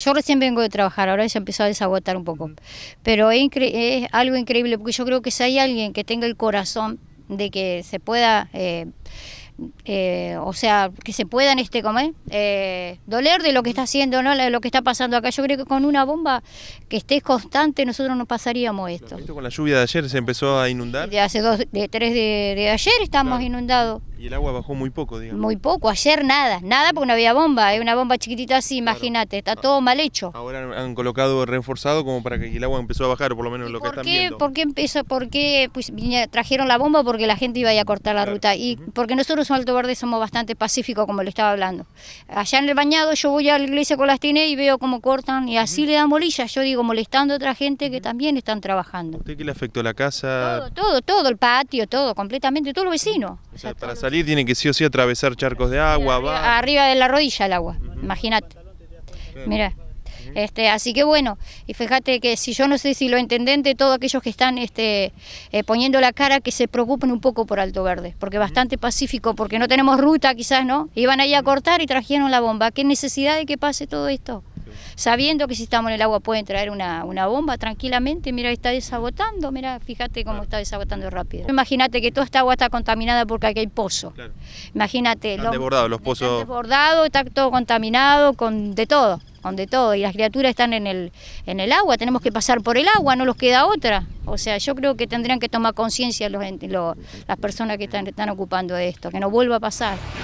Yo recién vengo de trabajar, ahora ya empezó a desagotar un poco, pero es, algo increíble porque yo creo que si hay alguien que tenga el corazón de que se pueda, eh, eh, o sea, que se pueda en este comer, eh, doler de lo que está haciendo, no, de lo que está pasando acá. Yo creo que con una bomba que esté constante nosotros no pasaríamos esto. esto con la lluvia de ayer se empezó a inundar. De hace dos, de tres de, ayer estamos inundados. Y el agua bajó muy poco, digamos. Muy poco, ayer nada, nada porque no había bomba, es eh, una bomba chiquitita así, imagínate, está ah. todo mal hecho. Ahora han colocado reforzado como para que el agua empezó a bajar, o por lo menos lo que están viendo. ¿Por qué ¿Por pues, trajeron la bomba? Porque la gente iba a, cortar la ruta y porque nosotros en Alto Verde somos bastante pacíficos, como le estaba hablando. Allá en el bañado yo voy a la iglesia con las tines y veo cómo cortan y así le dan bolilla, yo digo, molestando a otra gente que también están trabajando. ¿Usted qué le afectó la casa? Todo, todo, todo, el patio, todo, completamente, todo los vecinos para salir tiene que sí o sí atravesar charcos de agua. va. arriba de la rodilla el agua, imagínate. Mira. Este, así que bueno, y fíjate que si yo no sé si lo intendente, todos aquellos que están este, eh, poniendo la cara, que se preocupen un poco por Alto Verde, porque bastante pacífico, porque no tenemos ruta quizás, ¿no? Iban ahí a cortar y trajeron la bomba. ¿Qué necesidad de que pase todo esto? sabiendo que si estamos en el agua pueden traer una, bomba tranquilamente, mira, está desabotando, mira, fíjate cómo está desabotando rápido. Imagínate que toda esta agua está contaminada porque aquí hay pozo. Imagínate. los, pozos. está todo contaminado, con de todo, con de todo. Y las criaturas están en el, en el agua, tenemos que pasar por el agua, no nos queda otra. O sea, yo creo que tendrían que tomar conciencia los, las personas que están, están ocupando esto, que no vuelva a pasar.